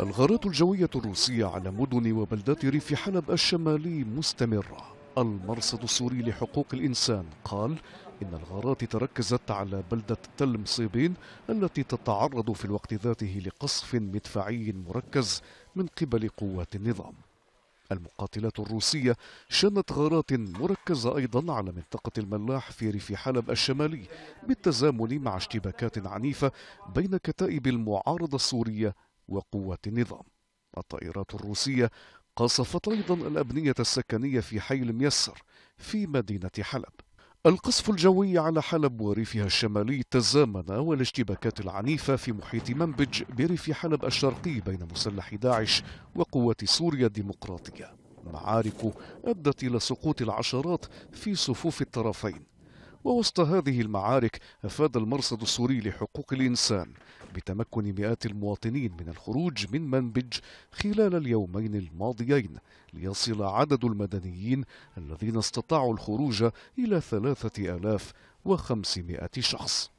الغارات الجوية الروسية على مدن وبلدات ريف حلب الشمالي مستمرة المرصد السوري لحقوق الإنسان قال إن الغارات تركزت على بلدة تل مصيبين التي تتعرض في الوقت ذاته لقصف مدفعي مركز من قبل قوات النظام المقاتلات الروسية شنت غارات مركزة أيضا على منطقة الملاح في ريف حلب الشمالي بالتزامن مع اشتباكات عنيفة بين كتائب المعارضة السورية وقوة نظام الطائرات الروسية قصفت أيضا الأبنية السكنية في حي الميسر في مدينة حلب القصف الجوي على حلب وريفها الشمالي تزامن والاشتباكات العنيفة في محيط منبج بريف حلب الشرقي بين مسلح داعش وقوة سوريا الديمقراطية معارك أدت إلى سقوط العشرات في صفوف الطرفين ووسط هذه المعارك أفاد المرصد السوري لحقوق الإنسان بتمكن مئات المواطنين من الخروج من منبج خلال اليومين الماضيين ليصل عدد المدنيين الذين استطاعوا الخروج إلى ثلاثة آلاف وخمسمائة شخص